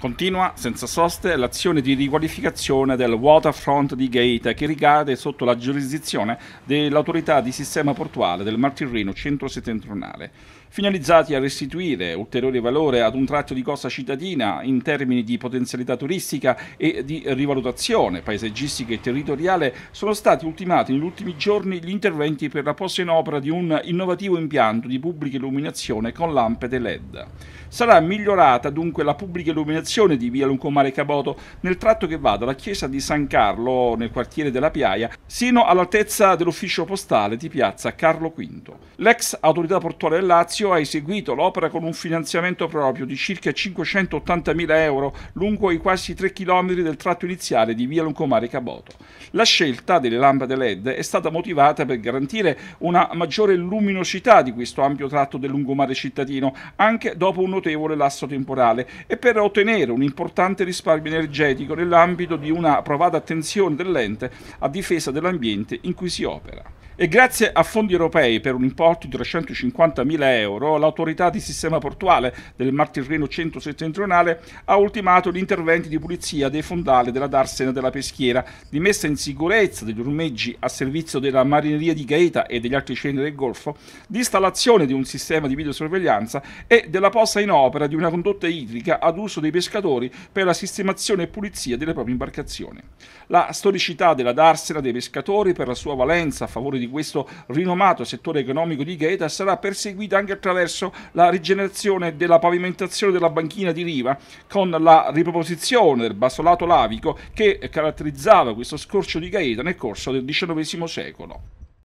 Continua senza soste l'azione di riqualificazione del waterfront di Gaeta che ricade sotto la giurisdizione dell'autorità di sistema portuale del Mar Tirreno centro-settentrionale, finalizzati a restituire ulteriore valore ad un tratto di costa cittadina in termini di potenzialità turistica e di rivalutazione paesaggistica e territoriale, sono stati ultimati negli ultimi giorni gli interventi per la posta in opera di un innovativo impianto di pubblica illuminazione con lampade LED. Sarà migliorata dunque la pubblica illuminazione sezione di via Lungomare Caboto nel tratto che va dalla chiesa di San Carlo nel quartiere della Piaia sino all'altezza dell'ufficio postale di piazza Carlo V. L'ex autorità portuale del Lazio ha eseguito l'opera con un finanziamento proprio di circa 580.000 euro lungo i quasi 3 km del tratto iniziale di via Lungomare Caboto. La scelta delle lampade LED è stata motivata per garantire una maggiore luminosità di questo ampio tratto del lungomare cittadino anche dopo un notevole lasso temporale e per ottenere ottenere un importante risparmio energetico nell'ambito di una provata attenzione dell'ente a difesa dell'ambiente in cui si opera e grazie a fondi europei per un importo di 350.000 euro l'autorità di sistema portuale del Mar Tirreno centro settentrionale ha ultimato gli interventi di pulizia dei fondali della Darsena della Peschiera, di messa in sicurezza degli ormeggi a servizio della marineria di Gaeta e degli altri centri del Golfo, di installazione di un sistema di videosorveglianza e della posta in opera di una condotta idrica ad uso dei pescatori per la sistemazione e pulizia delle proprie imbarcazioni. La storicità della Darsena dei pescatori per la sua valenza a favore di questo rinomato settore economico di Gaeta sarà perseguita anche attraverso la rigenerazione della pavimentazione della banchina di riva con la riproposizione del basolato lavico che caratterizzava questo scorcio di Gaeta nel corso del XIX secolo.